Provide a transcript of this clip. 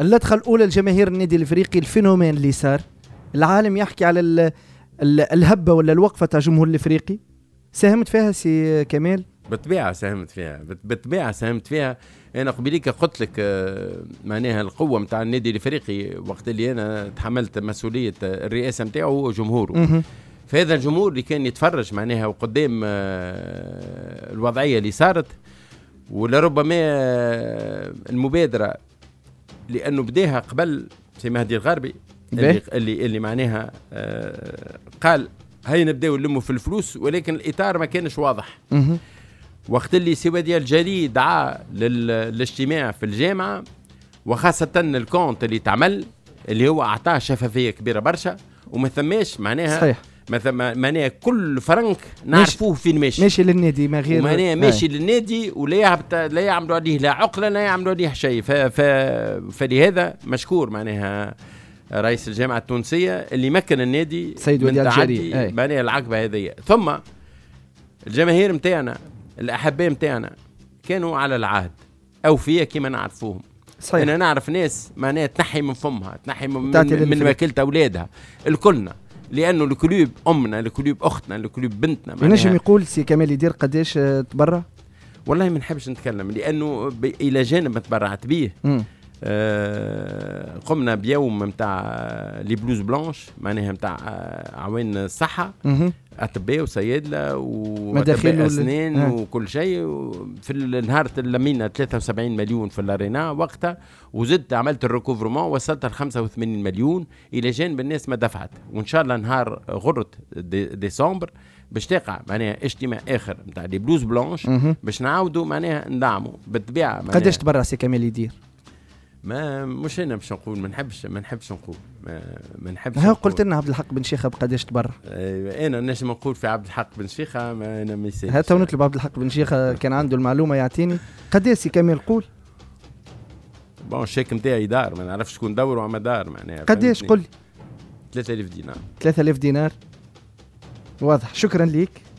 اللدخة الأولى لجماهير النادي الإفريقي الفينومين اللي صار العالم يحكي على الـ الـ الهبة ولا الوقفة تاع الجمهور الإفريقي ساهمت فيها سي كمال بالطبيعة ساهمت فيها بالطبيعة ساهمت فيها أنا قبيليك قلت لك آه، معناها القوة نتاع النادي الإفريقي وقت اللي أنا تحملت مسؤولية الرئاسة نتاعو وجمهوره فهذا الجمهور اللي كان يتفرج معناها وقدام آه، الوضعية اللي صارت ولربما آه، المبادرة لانه بداها قبل سي مهدي الغربي اللي اللي, اللي معناها آه، قال هاي نبداو نلموا في الفلوس ولكن الاطار ما كانش واضح وقت اللي سي وديع الجلي دعا للاجتماع في الجامعه وخاصه الكونت اللي تعمل اللي هو اعطاه شفافيه كبيره برشا وما ثماش معناها صحيح مثلا معناها كل فرنك نعرفوه فين ماشي ماشي للنادي ما غير معناها آه. ماشي للنادي ولا لا يعملوا عليه لا عقله لا يعملوا عليه شيء ف... ف... فلهذا مشكور معناها رئيس الجامعه التونسيه اللي مكن النادي سيد من تعدي معناها العقبه هذه ثم الجماهير نتاعنا الاحباء نتاعنا كانوا على العهد اوفياء كما نعرفوهم صحيح انا نعرف ناس معناها تنحي من فمها تنحي من, من, من اولادها الكلنا لانه الكلوب امنا الكلوب اختنا الكلوب بنتنا ينجم يقول سي كمال يدير قداش آه، تبرع والله ما نحبش نتكلم لانه الى جانب ما تبرعت بيه قمنا بيوم نتاع لي بلوز بلانش معناها نتاع عوين الصحه اطباء وصيادله واطباء اسنان وكل شيء في النهار لمينا 73 مليون في الارينا وقتها وزدت عملت الريكوفرمون وصلت ل 85 مليون الى جانب الناس ما دفعت وان شاء الله نهار غره ديسمبر باش تقع معناها اجتماع اخر نتاع لي بلوز بلانش باش نعاودوا معناها ندعموا بالطبيعه قداش تبرع سي كمال يدير؟ ما مش انا باش نقول ما نحبش ما نحبش نقول ما نحبش ها قلت لنا عبد الحق بن شيخه بقداش تبرع انا نجم نقول في عبد الحق بن شيخه ما انا ما يسالش تو نطلب عبد الحق بن شيخه كان عنده المعلومه يعطيني قداش كامل قول بون الشيك نتاعي دار ما نعرفش شكون دور وعما دار معناها قداش قول لي 3000 دينار 3000 دينار واضح شكرا ليك